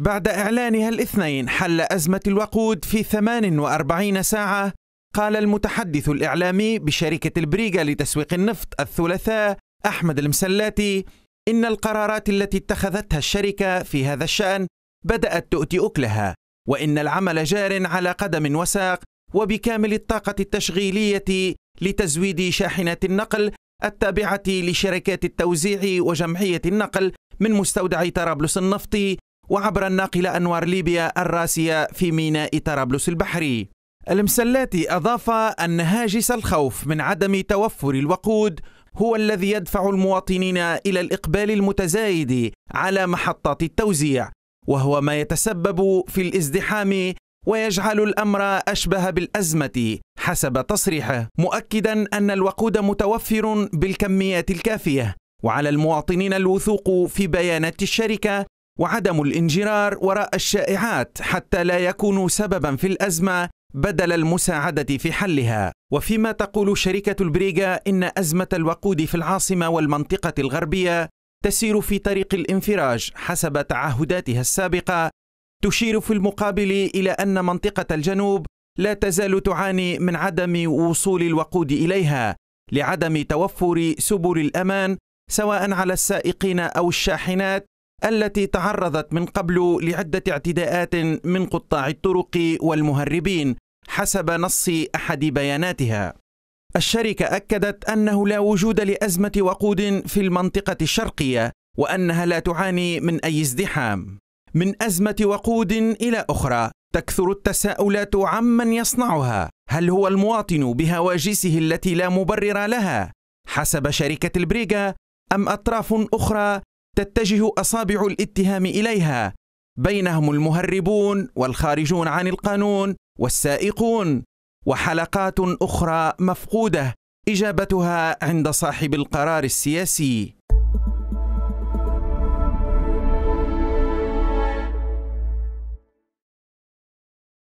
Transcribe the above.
بعد إعلانها الاثنين حل أزمة الوقود في 48 ساعة قال المتحدث الإعلامي بشركة البريغا لتسويق النفط الثلاثاء أحمد المسلاتي إن القرارات التي اتخذتها الشركة في هذا الشأن بدأت تؤتي أكلها وإن العمل جار على قدم وساق وبكامل الطاقة التشغيلية لتزويد شاحنات النقل التابعة لشركات التوزيع وجمعية النقل من مستودع طرابلس النفطي وعبر الناقلة أنوار ليبيا الراسية في ميناء طرابلس البحري المسلاتي أضاف أن هاجس الخوف من عدم توفر الوقود هو الذي يدفع المواطنين إلى الإقبال المتزايد على محطات التوزيع وهو ما يتسبب في الازدحام ويجعل الامر اشبه بالازمه حسب تصريحه مؤكدا ان الوقود متوفر بالكميات الكافيه وعلى المواطنين الوثوق في بيانات الشركه وعدم الانجرار وراء الشائعات حتى لا يكونوا سببا في الازمه بدل المساعده في حلها وفيما تقول شركه البريغا ان ازمه الوقود في العاصمه والمنطقه الغربيه تسير في طريق الانفراج حسب تعهداتها السابقه تشير في المقابل الى ان منطقه الجنوب لا تزال تعاني من عدم وصول الوقود اليها لعدم توفر سبل الامان سواء على السائقين او الشاحنات التي تعرضت من قبل لعدة اعتداءات من قطاع الطرق والمهربين حسب نص أحد بياناتها. الشركة أكدت أنه لا وجود لأزمة وقود في المنطقة الشرقية وأنها لا تعاني من أي ازدحام. من أزمة وقود إلى أخرى تكثر التساؤلات عمن يصنعها هل هو المواطن بهواجسه التي لا مبرر لها حسب شركة البريغا أم أطراف أخرى تتجه اصابع الاتهام اليها بينهم المهربون والخارجون عن القانون والسائقون وحلقات اخرى مفقوده اجابتها عند صاحب القرار السياسي